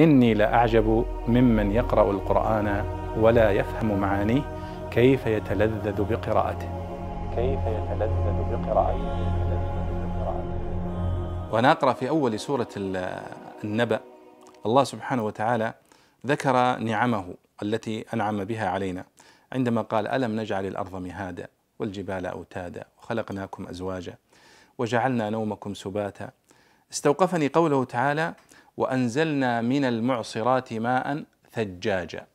إني لأعجب ممن يقرأ القرآن ولا يفهم معانيه كيف يتلذذ بقراءته كيف يتلذذ بقراءته وأنا أقرأ في أول سورة النبأ الله سبحانه وتعالى ذكر نعمه التي أنعم بها علينا عندما قال ألم نجعل الأرض مهادا والجبال أوتادا وخلقناكم أزواجا وجعلنا نومكم سباتا استوقفني قوله تعالى وأنزلنا من المعصرات ماء ثجاجا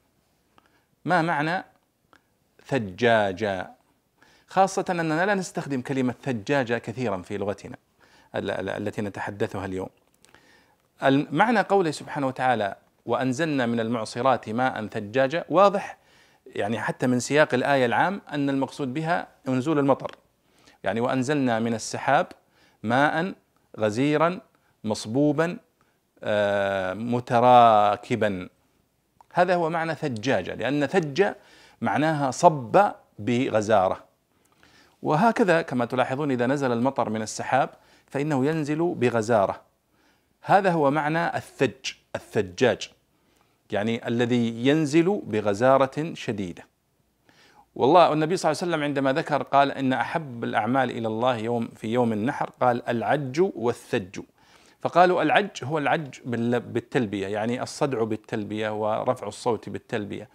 ما معنى ثجاجا خاصة أننا لا نستخدم كلمة ثجاجا كثيرا في لغتنا التي نتحدثها اليوم معنى قوله سبحانه وتعالى وأنزلنا من المعصرات ماء ثجاجا واضح يعني حتى من سياق الآية العام أن المقصود بها نزول المطر يعني وأنزلنا من السحاب ماء غزيرا مصبوبا متراكبا هذا هو معنى ثجاجة لأن ثج معناها صب بغزارة وهكذا كما تلاحظون إذا نزل المطر من السحاب فإنه ينزل بغزارة هذا هو معنى الثج الثجاج يعني الذي ينزل بغزارة شديدة والله النبي صلى الله عليه وسلم عندما ذكر قال إن أحب الأعمال إلى الله يوم في يوم النحر قال العج والثج فقالوا العج هو العج بالتلبية يعني الصدع بالتلبية ورفع الصوت بالتلبية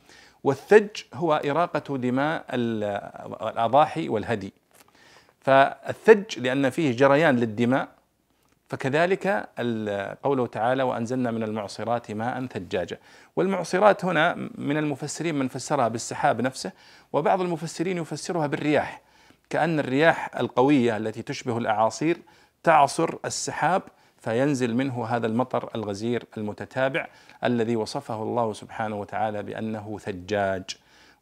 والثج هو إراقة دماء الأضاحي والهدي فالثج لأن فيه جريان للدماء فكذلك قوله تعالى وأنزلنا من المعصرات ماء ثجاجا والمعصرات هنا من المفسرين من فسرها بالسحاب نفسه وبعض المفسرين يفسرها بالرياح كأن الرياح القوية التي تشبه الأعاصير تعصر السحاب فينزل منه هذا المطر الغزير المتتابع الذي وصفه الله سبحانه وتعالى بانه ثجاج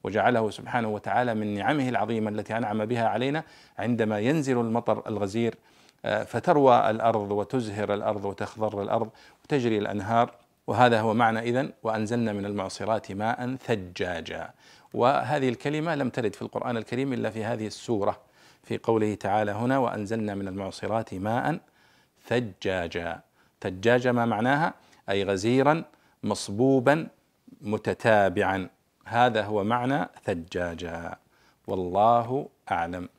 وجعله سبحانه وتعالى من نعمه العظيمه التي انعم بها علينا عندما ينزل المطر الغزير آه، فتروى الارض وتزهر الارض وتخضر الارض وتجري الانهار وهذا هو معنى اذن وانزلنا من المعصرات ماء ثجاجا وهذه الكلمه لم ترد في القران الكريم الا في هذه السوره في قوله تعالى هنا وانزلنا من المعصرات ماء ثجاجا ثجاجا ما معناها أي غزيرا مصبوبا متتابعا هذا هو معنى ثجاجا والله أعلم